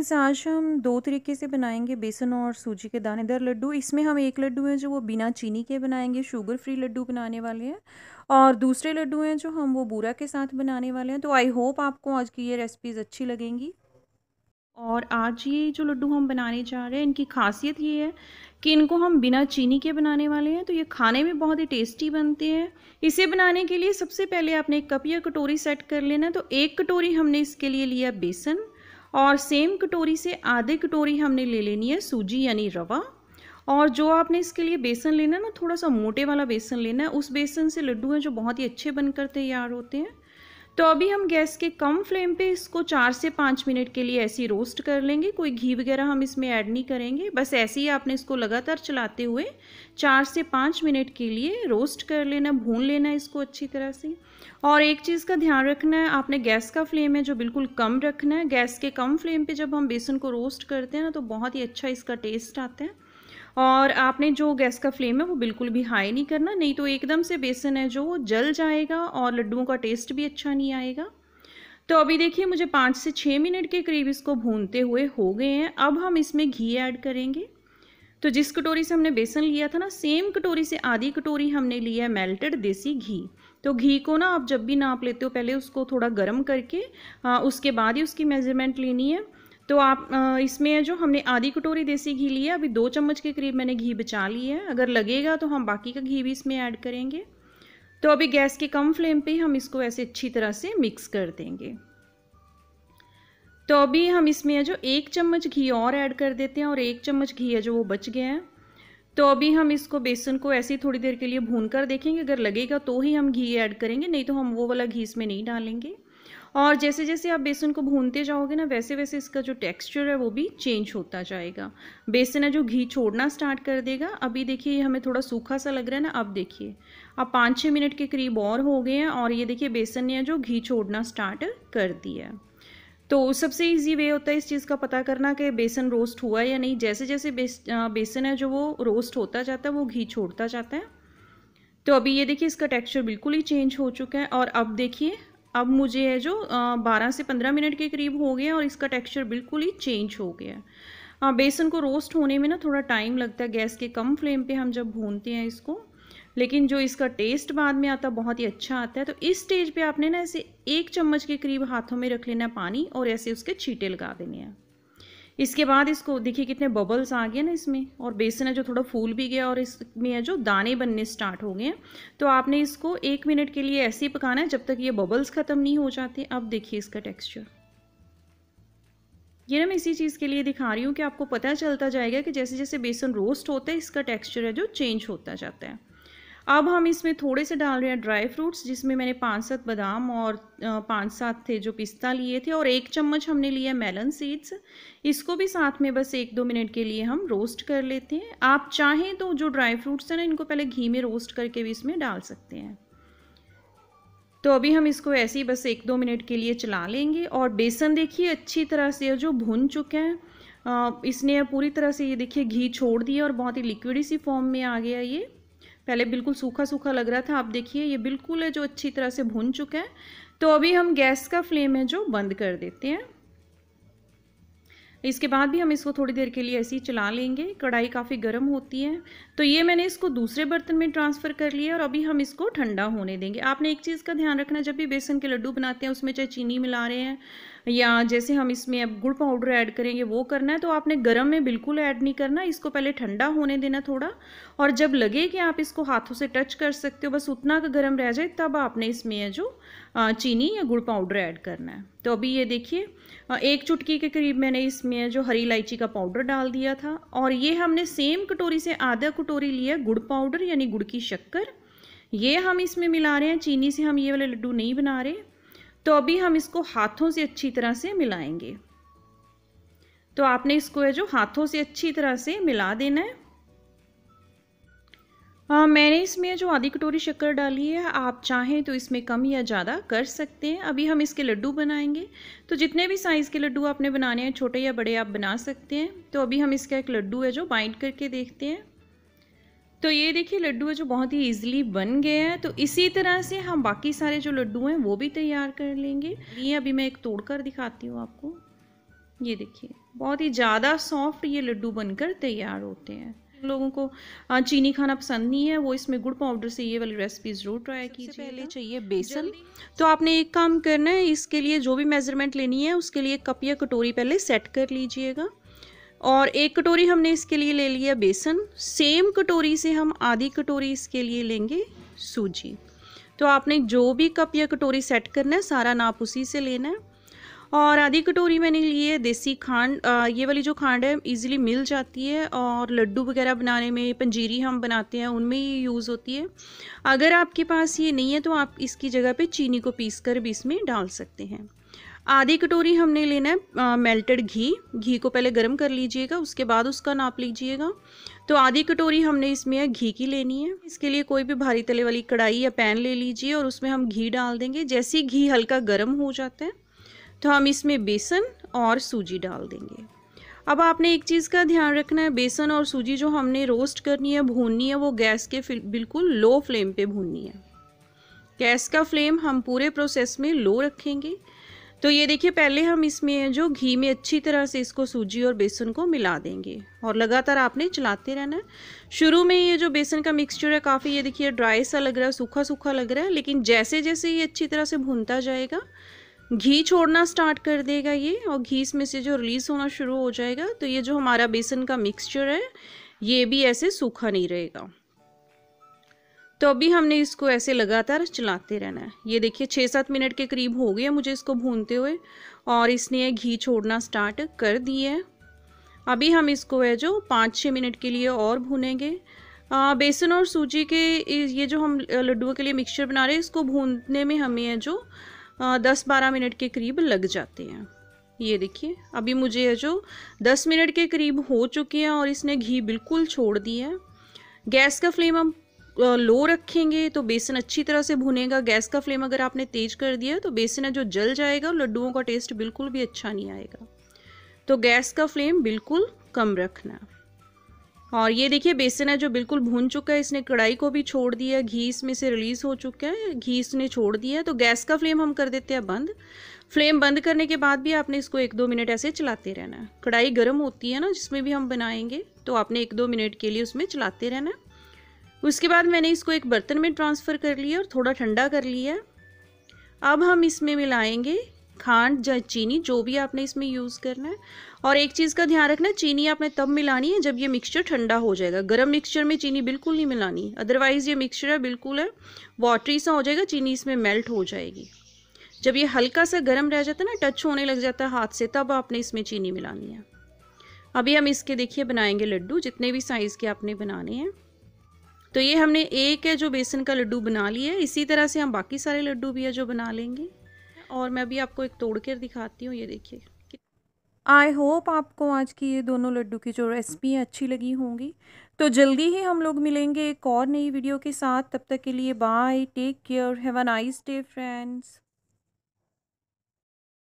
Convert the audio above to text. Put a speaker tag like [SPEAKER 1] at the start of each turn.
[SPEAKER 1] friends आज हम दो तरीके से बनाएंगे बेसन और सूजी के दानेदार लड्डू इसमें हम एक लड्डू हैं जो वो बिना चीनी के बनाएंगे शुगर फ्री लड्डू बनाने वाले हैं और दूसरे लड्डू हैं जो हम वो बूरा के साथ बनाने वाले हैं तो आई होप आपको आज की ये रेसिपीज़ अच्छी लगेंगी और आज ये जो लड्डू हम बनाने जा रहे हैं इनकी खासियत ये है कि इनको हम बिना चीनी के बनाने वाले हैं तो ये खाने में बहुत ही टेस्टी बनते हैं इसे बनाने के लिए सबसे पहले आपने एक कप या कटोरी सेट कर लेना तो एक कटोरी हमने इसके लिए लिया बेसन और सेम कटोरी से आधे कटोरी हमने ले लेनी है सूजी यानी रवा और जो आपने इसके लिए बेसन लेना है ना थोड़ा सा मोटे वाला बेसन लेना है उस बेसन से लड्डू हैं जो बहुत ही अच्छे बनकर तैयार होते हैं तो अभी हम गैस के कम फ्लेम पे इसको चार से पाँच मिनट के लिए ऐसे रोस्ट कर लेंगे कोई घी वगैरह हम इसमें ऐड नहीं करेंगे बस ऐसे ही आपने इसको लगातार चलाते हुए चार से पाँच मिनट के लिए रोस्ट कर लेना भून लेना इसको अच्छी तरह से और एक चीज़ का ध्यान रखना है आपने गैस का फ्लेम है जो बिल्कुल कम रखना है गैस के कम फ्लेम पर जब हम बेसन को रोस्ट करते हैं ना तो बहुत ही अच्छा इसका टेस्ट आता है और आपने जो गैस का फ्लेम है वो बिल्कुल भी हाई नहीं करना नहीं तो एकदम से बेसन है जो जल जाएगा और लड्डुओं का टेस्ट भी अच्छा नहीं आएगा तो अभी देखिए मुझे पाँच से छः मिनट के करीब इसको भूनते हुए हो गए हैं अब हम इसमें घी ऐड करेंगे तो जिस कटोरी से हमने बेसन लिया था ना सेम कटोरी से आधी कटोरी हमने लिया है मेल्टेड देसी घी तो घी को ना आप जब भी नाप लेते हो पहले उसको थोड़ा गर्म करके आ, उसके बाद ही उसकी मेजरमेंट लेनी है तो आप इसमें जो हमने आधी कटोरी देसी घी लिया अभी दो चम्मच के करीब मैंने घी बचा लिया है अगर लगेगा तो हम बाकी का घी भी इसमें ऐड करेंगे तो अभी गैस के कम फ्लेम पे हम इसको ऐसे अच्छी तरह से मिक्स कर देंगे तो अभी हम इसमें जो एक चम्मच घी और ऐड कर देते हैं और एक चम्मच घी है जो वो बच गया है तो अभी हम इसको बेसन को ऐसे ही थोड़ी देर के लिए भून कर देखेंगे अगर लगेगा तो ही हम घी ऐड करेंगे नहीं तो हम वो वाला घी इसमें नहीं डालेंगे और जैसे जैसे आप बेसन को भूनते जाओगे ना वैसे वैसे इसका जो टेक्सचर है वो भी चेंज होता जाएगा बेसन है जो घी छोड़ना स्टार्ट कर देगा अभी देखिए ये हमें थोड़ा सूखा सा लग रहा है ना अब देखिए अब पाँच छः मिनट के करीब और हो गए हैं और ये देखिए बेसन ने जो घी छोड़ना स्टार्ट कर दिया है तो सबसे इजी वे होता है इस चीज़ का पता करना कि बेसन रोस्ट हुआ या नहीं जैसे जैसे बेस, बेसन है जो वो रोस्ट होता जाता है वो घी छोड़ता जाता है तो अभी ये देखिए इसका टेक्सचर बिल्कुल ही चेंज हो चुका है और अब देखिए अब मुझे है जो बारह से पंद्रह मिनट के करीब हो गया और इसका टेक्सचर बिल्कुल ही चेंज हो गया हाँ बेसन को रोस्ट होने में ना थोड़ा टाइम लगता है गैस के कम फ्लेम पे हम जब भूनते हैं इसको लेकिन जो इसका टेस्ट बाद में आता बहुत ही अच्छा आता है तो इस स्टेज पे आपने ना ऐसे एक चम्मच के करीब हाथों में रख लेना पानी और ऐसे उसके छीटे लगा देने हैं इसके बाद इसको देखिए कितने बबल्स आ गए ना इसमें और बेसन है जो थोड़ा फूल भी गया और इसमें है जो दाने बनने स्टार्ट हो गए हैं तो आपने इसको एक मिनट के लिए ऐसे ही पकाना है जब तक ये बबल्स ख़त्म नहीं हो जाते अब देखिए इसका टेक्स्चर ये ना मैं इसी चीज़ के लिए दिखा रही हूँ कि आपको पता चलता जाएगा कि जैसे जैसे बेसन रोस्ट होता है इसका टेक्स्चर है जो चेंज होता जाता है अब हम इसमें थोड़े से डाल रहे हैं ड्राई फ्रूट्स जिसमें मैंने पाँच सात बादाम और पाँच सात थे जो पिस्ता लिए थे और एक चम्मच हमने लिया मेलन सीड्स इसको भी साथ में बस एक दो मिनट के लिए हम रोस्ट कर लेते हैं आप चाहें तो जो ड्राई फ्रूट्स हैं ना इनको पहले घी में रोस्ट करके भी इसमें डाल सकते हैं तो अभी हम इसको ऐसे ही बस एक दो मिनट के लिए चला लेंगे और बेसन देखिए अच्छी तरह से जो भुन चुका है इसने पूरी तरह से ये देखिए घी छोड़ दिया और बहुत ही लिक्विड सी फॉर्म में आ गया ये पहले बिल्कुल सूखा सूखा लग रहा था आप देखिए ये बिल्कुल है जो अच्छी तरह से भून चुका है तो अभी हम गैस का फ्लेम है जो बंद कर देते हैं इसके बाद भी हम इसको थोड़ी देर के लिए ऐसे ही चला लेंगे कढ़ाई काफ़ी गर्म होती है तो ये मैंने इसको दूसरे बर्तन में ट्रांसफ़र कर लिया और अभी हम इसको ठंडा होने देंगे आपने एक चीज़ का ध्यान रखना जब भी बेसन के लड्डू बनाते हैं उसमें चाहे चीनी मिला रहे हैं या जैसे हम इसमें अब गुड़ पाउडर ऐड करेंगे वो करना है तो आपने गर्म में बिल्कुल ऐड नहीं करना इसको पहले ठंडा होने देना थोड़ा और जब लगे कि आप इसको हाथों से टच कर सकते हो बस उतना का गर्म रह जाए तब आपने इसमें जो चीनी या गुड़ पाउडर ऐड करना है तो अभी ये देखिए एक चुटकी के करीब मैंने इसमें जो हरी इलायची का पाउडर डाल दिया था और ये हमने सेम कटोरी से आधा कटोरी लिया गुड़ पाउडर यानी गुड़ की शक्कर ये हम इसमें मिला रहे हैं चीनी से हम ये वाले लड्डू नहीं बना रहे तो अभी हम इसको हाथों से अच्छी तरह से मिलाएंगे तो आपने इसको है जो हाथों से अच्छी तरह से मिला देना है आ, मैंने इसमें जो आधी कटोरी शक्कर डाली है आप चाहें तो इसमें कम या ज़्यादा कर सकते हैं अभी हम इसके लड्डू बनाएंगे तो जितने भी साइज़ के लड्डू आपने बनाने हैं छोटे या बड़े आप बना सकते हैं तो अभी हम इसका एक लड्डू है जो बाइंड करके देखते हैं तो ये देखिए लड्डू है जो बहुत ही इजीली बन गए हैं तो इसी तरह से हम बाकी सारे जो लड्डू हैं वो भी तैयार कर लेंगे ये अभी मैं एक तोड़कर दिखाती हूँ आपको ये देखिए बहुत ही ज़्यादा सॉफ्ट ये लड्डू बनकर तैयार होते हैं लोगों को चीनी खाना पसंद नहीं है वो इसमें गुड़ पाउडर से ये वाली रेसिपी ज़रूर ट्राई कीजिए पहले चाहिए बेसन तो आपने एक काम करना है इसके लिए जो भी मेज़रमेंट लेनी है उसके लिए कप या कटोरी पहले सेट कर लीजिएगा और एक कटोरी हमने इसके लिए ले लिया बेसन सेम कटोरी से हम आधी कटोरी इसके लिए लेंगे सूजी तो आपने जो भी कप या कटोरी सेट करना है सारा नाप उसी से लेना है और आधी कटोरी मैंने ली है देसी खांड आ, ये वाली जो खांड है इजीली मिल जाती है और लड्डू वगैरह बनाने में पंजीरी हम बनाते हैं उनमें ये यूज़ होती है अगर आपके पास ये नहीं है तो आप इसकी जगह पे चीनी को पीस कर भी इसमें डाल सकते हैं आधी कटोरी हमने लेना है मेल्टेड घी घी को पहले गर्म कर लीजिएगा उसके बाद उसका नाप लीजिएगा तो आधी कटोरी हमने इसमें घी की लेनी है इसके लिए कोई भी भारी तले वाली कढ़ाई या पैन ले लीजिए और उसमें हम घी डाल देंगे जैसे ही घी हल्का गर्म हो जाता है तो हम इसमें बेसन और सूजी डाल देंगे अब आपने एक चीज़ का ध्यान रखना है बेसन और सूजी जो हमने रोस्ट करनी है भूननी है वो गैस के बिल्कुल लो फ्लेम पे भूननी है गैस का फ्लेम हम पूरे प्रोसेस में लो रखेंगे तो ये देखिए पहले हम इसमें जो घी में अच्छी तरह से इसको सूजी और बेसन को मिला देंगे और लगातार आपने चलाते रहना है शुरू में ये जो बेसन का मिक्सचर है काफ़ी ये देखिए ड्राई सा लग रहा है सूखा सूखा लग रहा है लेकिन जैसे जैसे ये अच्छी तरह से भूनता जाएगा घी छोड़ना स्टार्ट कर देगा ये और घी इसमें से जो रिलीज़ होना शुरू हो जाएगा तो ये जो हमारा बेसन का मिक्सचर है ये भी ऐसे सूखा नहीं रहेगा तो अभी हमने इसको ऐसे लगातार चलाते रहना है ये देखिए छः सात मिनट के करीब हो गया मुझे इसको भूनते हुए और इसने घी छोड़ना स्टार्ट कर दिया है अभी हम इसको है जो पाँच छः मिनट के लिए और भूनेंगे आ, बेसन और सूजी के ये जो हम लड्डुओं के लिए मिक्सचर बना रहे हैं इसको भूनने में हमें है जो दस बारह मिनट के करीब लग जाते हैं ये देखिए अभी मुझे है जो दस मिनट के करीब हो चुके हैं और इसने घी बिल्कुल छोड़ दिया है गैस का फ्लेम हम लो रखेंगे तो बेसन अच्छी तरह से भुनेगा गैस का फ्लेम अगर आपने तेज कर दिया तो बेसन है जो जल जाएगा लड्डुओं का टेस्ट बिल्कुल भी अच्छा नहीं आएगा तो गैस का फ्लेम बिल्कुल कम रखना और ये देखिए बेसन है जो बिल्कुल भून चुका है इसने कढ़ाई को भी छोड़ दिया घी इसमें से रिलीज़ हो चुका है घी इसने छोड़ दिया है तो गैस का फ्लेम हम कर देते हैं बंद फ्लेम बंद करने के बाद भी आपने इसको एक दो मिनट ऐसे चलाते रहना कढ़ाई गर्म होती है ना जिसमें भी हम बनाएंगे तो आपने एक दो मिनट के लिए उसमें चलाते रहना उसके बाद मैंने इसको एक बर्तन में ट्रांसफ़र कर लिया और थोड़ा ठंडा कर लिया अब हम इसमें मिलाएंगे खांड या चीनी जो भी आपने इसमें यूज़ करना है और एक चीज़ का ध्यान रखना चीनी आपने तब मिलानी है जब ये मिक्सचर ठंडा हो जाएगा गर्म मिक्सचर में चीनी बिल्कुल नहीं मिलानी अदरवाइज़ ये मिक्सचर है बिल्कुल है वाटरी सा हो जाएगा चीनी इसमें मेल्ट हो जाएगी जब ये हल्का सा गर्म रह जाता है ना टच होने लग जाता है हाथ से तब आपने इसमें चीनी मिलानी है अभी हम इसके देखिए बनाएंगे लड्डू जितने भी साइज़ के आपने बनाने हैं तो ये हमने एक है जो बेसन का लड्डू बना लिया है इसी तरह से हम बाकी सारे लड्डू भी है जो बना लेंगे और मैं अभी आपको एक तोड़ कर दिखाती हूँ ये देखिए आई होप आपको आज की ये दोनों लड्डू की जो रेसिपी अच्छी लगी होंगी तो जल्दी ही हम लोग मिलेंगे एक और नई वीडियो के साथ तब तक के लिए bye take care have a nice day friends